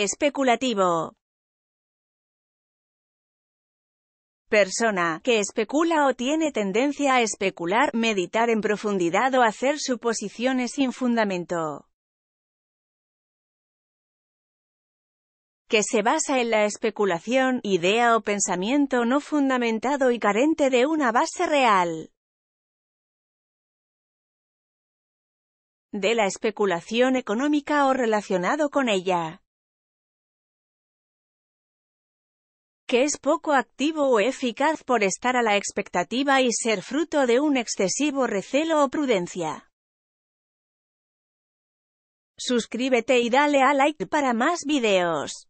Especulativo. Persona que especula o tiene tendencia a especular, meditar en profundidad o hacer suposiciones sin fundamento. que se basa en la especulación, idea o pensamiento no fundamentado y carente de una base real. De la especulación económica o relacionado con ella. que es poco activo o eficaz por estar a la expectativa y ser fruto de un excesivo recelo o prudencia. Suscríbete y dale a like para más videos.